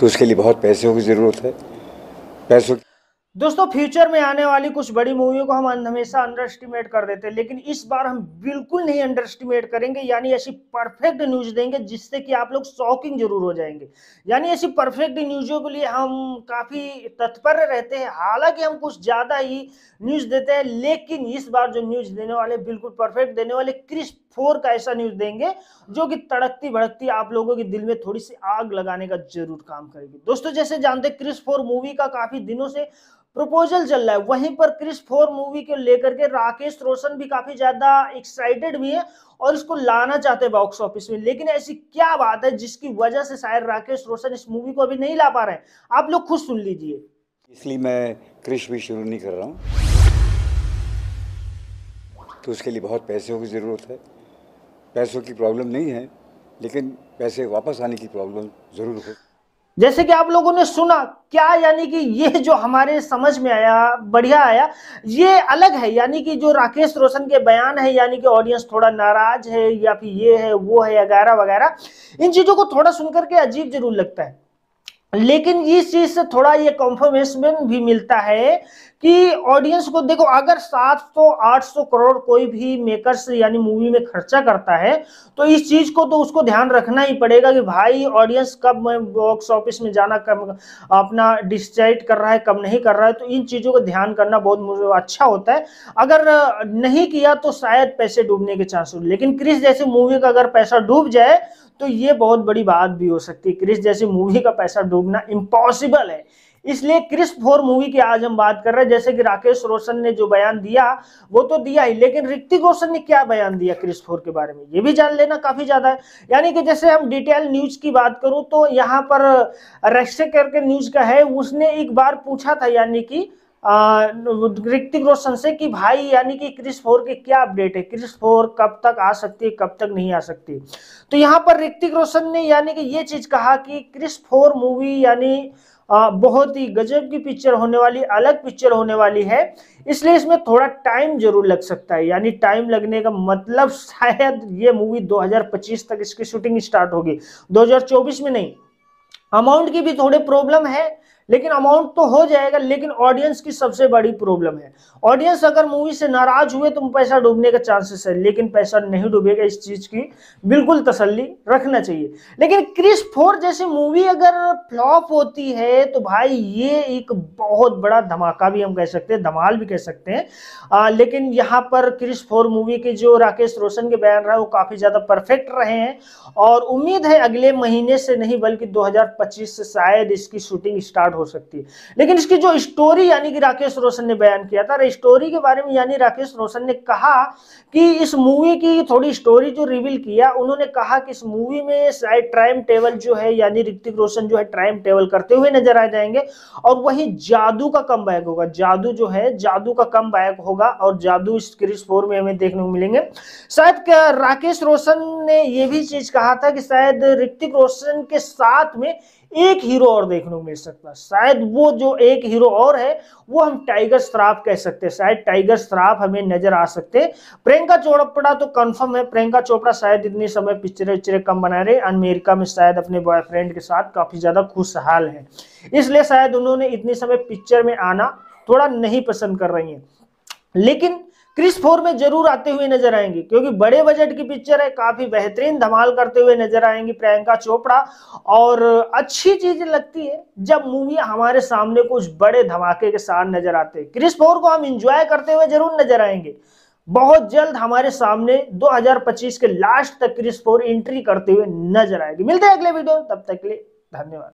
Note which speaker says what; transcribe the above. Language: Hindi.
Speaker 1: तो उसके लिए बहुत पैसों की ज़रूरत है पैसों दोस्तों फ्यूचर में आने वाली कुछ बड़ी मूवियों को हम हमेशा अंडर एस्टिमेट कर देते हैं लेकिन इस बार हम बिल्कुल नहीं अंडर एस्टिमेट करेंगे यानी ऐसी परफेक्ट न्यूज देंगे जिससे कि आप लोग शॉकिंग जरूर हो जाएंगे यानी ऐसी परफेक्ट न्यूजों के लिए हम काफ़ी तत्पर रहते हैं हालांकि हम कुछ ज़्यादा ही न्यूज़ देते हैं लेकिन इस बार जो न्यूज़ देने वाले बिल्कुल परफेक्ट देने वाले क्रिस्प फोर का ऐसा न्यूज देंगे जो कि तड़कती भड़कती आप लोगों के दिल में थोड़ी सी आग लगाने का जरूर काम करेगी दोस्तों जैसे जानते क्रिस फोर मूवी का काफी दिनों से प्रपोजल चल रहा है वहीं पर क्रिस फोर मूवी के लेकर के राकेश रोशन भी काफी ज्यादा एक्साइटेड भी है और इसको लाना चाहते हैं बॉक्स ऑफिस में लेकिन ऐसी क्या बात है जिसकी वजह से शायद राकेश रोशन इस मूवी को अभी नहीं ला पा रहे हैं आप लोग खुद सुन लीजिए इसलिए मैं क्रिश भी शुरू नहीं कर रहा हूँ तो उसके लिए बहुत पैसों की जरूरत है पैसों की प्रॉब्लम नहीं है लेकिन पैसे वापस आने की प्रॉब्लम ज़रूर हो जैसे कि आप लोगों ने सुना क्या यानी कि ये जो हमारे समझ में आया बढ़िया आया ये अलग है यानी कि जो राकेश रोशन के बयान है यानी कि ऑडियंस थोड़ा नाराज है या फिर ये है वो है वगैरह वगैरह इन चीजों को थोड़ा सुनकर के अजीब जरूर लगता है लेकिन इस चीज से थोड़ा ये कॉन्फर्मेशन भी मिलता है कि ऑडियंस को देखो अगर 700 800 करोड़ कोई भी मेकर्स यानी मूवी में खर्चा करता है तो इस चीज को तो उसको ध्यान रखना ही पड़ेगा कि भाई ऑडियंस कब बॉक्स ऑफिस में जाना कब अपना डिसाइड कर रहा है कब नहीं कर रहा है तो इन चीजों का ध्यान करना बहुत अच्छा होता है अगर नहीं किया तो शायद पैसे डूबने के चांस हो लेकिन क्रिस जैसे मूवी का अगर पैसा डूब जाए तो ये बहुत बड़ी बात भी हो सकती है क्रिस जैसी मूवी का पैसा डूब डूबना इम्पॉसिबल है इसलिए क्रिस फोर मूवी की आज हम बात कर रहे हैं जैसे कि राकेश रोशन ने जो बयान दिया वो तो दिया ही लेकिन ऋतिक रोशन ने क्या बयान दिया क्रिस फोर के बारे में ये भी जान लेना काफी ज्यादा है यानी कि जैसे हम डिटेल न्यूज की बात करूं तो यहाँ पर रश्य करके न्यूज का है उसने एक बार पूछा था यानी कि ऋतिक रोशन से कि भाई यानी कि क्रिस फोर के क्या अपडेट है क्रिस फोर कब तक आ सकती है कब तक नहीं आ सकती तो यहाँ पर ऋतिक रोशन ने यानी कि ये चीज कहा कि क्रिस फोर मूवी यानी आ, बहुत ही गजब की पिक्चर होने वाली अलग पिक्चर होने वाली है इसलिए इसमें थोड़ा टाइम जरूर लग सकता है यानी टाइम लगने का मतलब शायद ये मूवी 2025 तक इसकी शूटिंग स्टार्ट होगी 2024 में नहीं अमाउंट की भी थोड़े प्रॉब्लम है लेकिन अमाउंट तो हो जाएगा लेकिन ऑडियंस की सबसे बड़ी प्रॉब्लम है ऑडियंस अगर मूवी से नाराज हुए तो पैसा डूबने का चांसेस है लेकिन पैसा नहीं डूबेगा इस चीज की बिल्कुल तसल्ली रखना चाहिए लेकिन क्रिस फोर जैसी मूवी अगर फ्लॉप होती है तो भाई ये एक बहुत बड़ा धमाका भी हम कह सकते हैं धमाल भी कह सकते हैं आ, लेकिन यहाँ पर क्रिस फोर मूवी के जो राकेश रोशन के बयान रहा वो काफी ज्यादा परफेक्ट रहे हैं और उम्मीद है अगले महीने से नहीं बल्कि दो से शायद इसकी शूटिंग स्टार्ट स्टार्ट हो सकती है लेकिन इसकी जो स्टोरी यानी कि राकेश रोशन ने बयान किया था स्टोरी के बारे में यानी राकेश रोशन ने कहा कि इस मूवी की थोड़ी स्टोरी जो रिवील किया उन्होंने कहा कि इस मूवी में शायद टाइम टेबल जो है यानी ऋतिक रोशन जो है ट्राइम टेबल करते हुए नजर आ जाएंगे और वही जादू का कम होगा जादू जो है जादू का कम होगा और जादू इस क्रिस फोर में हमें देखने को मिलेंगे शायद राकेश रोशन ने यह भी चीज कहा था कि शायद ऋतिक रोशन के साथ में एक हीरो और देखने को मिल सकता है शायद वो जो एक हीरो और है वो हम टाइगर श्राफ कह सकते हैं शायद टाइगर श्राफ हमें नजर आ सकते हैं प्रियंका चोपड़ा तो कंफर्म है प्रियंका चोपड़ा शायद इतने समय पिक्चरें विक्चरें कम बना रहे अमेरिका में शायद अपने बॉयफ्रेंड के साथ काफी ज्यादा खुशहाल है इसलिए शायद उन्होंने इतने समय पिक्चर में आना थोड़ा नहीं पसंद कर रही है लेकिन क्रिस फोर में जरूर आते हुए नजर आएंगे क्योंकि बड़े बजट की पिक्चर है काफी बेहतरीन धमाल करते हुए नजर आएंगी प्रियंका चोपड़ा और अच्छी चीज लगती है जब मूवी हमारे सामने कुछ बड़े धमाके के साथ नजर आते हैं क्रिस फोर को हम इंजॉय करते हुए जरूर नजर आएंगे बहुत जल्द हमारे सामने 2025 के लास्ट तक क्रिस फोर एंट्री करते हुए नजर आएगी मिलते हैं अगले वीडियो तब तक के लिए धन्यवाद